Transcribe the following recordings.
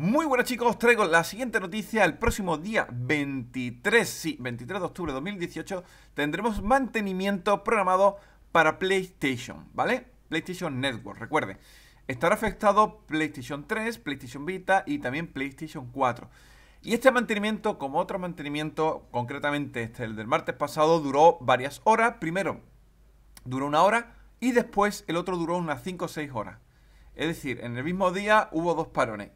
Muy buenas chicos, traigo la siguiente noticia. El próximo día 23, sí, 23 de octubre de 2018 tendremos mantenimiento programado para PlayStation, ¿vale? PlayStation Network, recuerde. Estará afectado PlayStation 3, PlayStation Vita y también PlayStation 4. Y este mantenimiento, como otro mantenimiento, concretamente este, el del martes pasado, duró varias horas. Primero duró una hora y después el otro duró unas 5 o 6 horas. Es decir, en el mismo día hubo dos parones.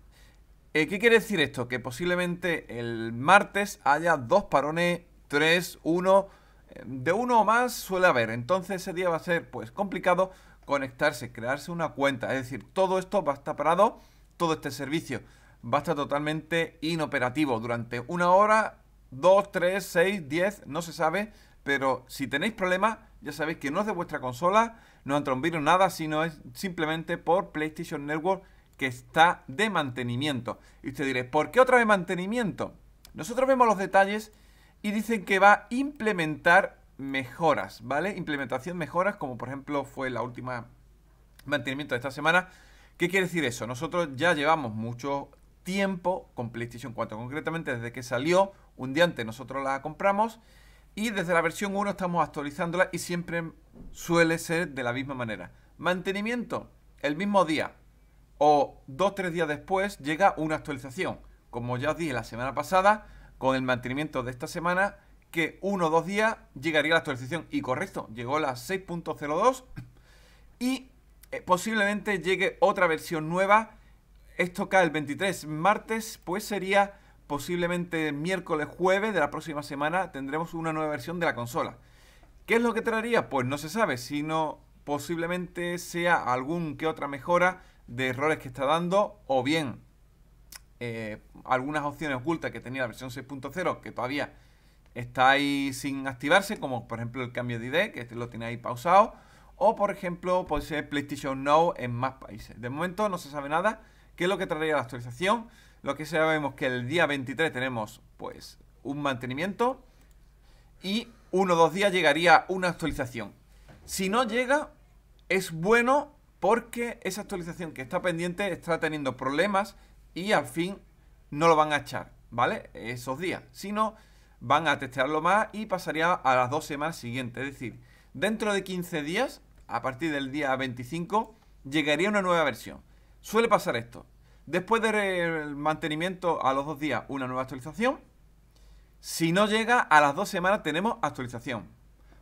Eh, ¿Qué quiere decir esto? Que posiblemente el martes haya dos parones, tres, uno. Eh, de uno o más suele haber. Entonces ese día va a ser pues complicado conectarse, crearse una cuenta. Es decir, todo esto va a estar parado, todo este servicio va a estar totalmente inoperativo durante una hora, dos, tres, seis, diez, no se sabe. Pero si tenéis problemas, ya sabéis que no es de vuestra consola, no han un nada, sino es simplemente por PlayStation Network que está de mantenimiento. Y usted dirá, ¿por qué otra vez mantenimiento? Nosotros vemos los detalles y dicen que va a implementar mejoras, ¿vale? Implementación mejoras, como por ejemplo fue la última mantenimiento de esta semana. ¿Qué quiere decir eso? Nosotros ya llevamos mucho tiempo con PlayStation 4, concretamente desde que salió, un día antes nosotros la compramos y desde la versión 1 estamos actualizándola y siempre suele ser de la misma manera. Mantenimiento, el mismo día, o dos tres días después llega una actualización. Como ya os dije la semana pasada, con el mantenimiento de esta semana, que uno o dos días llegaría la actualización. Y correcto, llegó la 6.02 y eh, posiblemente llegue otra versión nueva. Esto cae el 23 martes, pues sería posiblemente miércoles, jueves de la próxima semana tendremos una nueva versión de la consola. ¿Qué es lo que traería? Pues no se sabe, sino posiblemente sea algún que otra mejora de errores que está dando o bien eh, algunas opciones ocultas que tenía la versión 6.0 que todavía está ahí sin activarse, como por ejemplo el cambio de ID, que este lo tiene ahí pausado, o por ejemplo puede ser PlayStation Now en más países. De momento no se sabe nada qué es lo que traería la actualización. Lo que sabemos que el día 23 tenemos pues un mantenimiento y uno o dos días llegaría una actualización. Si no llega, es bueno porque esa actualización que está pendiente está teniendo problemas y al fin no lo van a echar, ¿vale? Esos días, sino van a testearlo más y pasaría a las dos semanas siguientes, es decir, dentro de 15 días, a partir del día 25, llegaría una nueva versión. Suele pasar esto. Después del mantenimiento a los dos días, una nueva actualización. Si no llega a las dos semanas, tenemos actualización.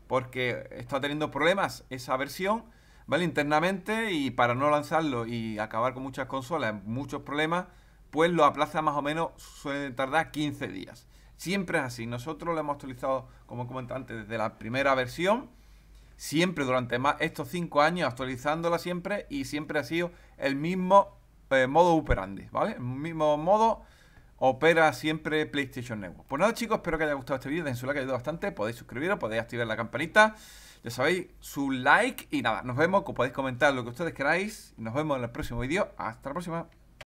Porque está teniendo problemas esa versión ¿vale? Internamente y para no lanzarlo y acabar con muchas consolas, muchos problemas, pues lo aplaza más o menos, suele tardar 15 días. Siempre es así. Nosotros lo hemos actualizado, como comenté antes, desde la primera versión. Siempre durante más estos 5 años actualizándola siempre y siempre ha sido el mismo eh, modo operandi, ¿vale? El mismo modo opera siempre PlayStation Network. Pues nada chicos, espero que haya gustado este vídeo, den que like, ayudado bastante, podéis suscribiros, podéis activar la campanita. Ya sabéis, su like y nada, nos vemos, podéis comentar lo que ustedes queráis. Nos vemos en el próximo vídeo. Hasta la próxima.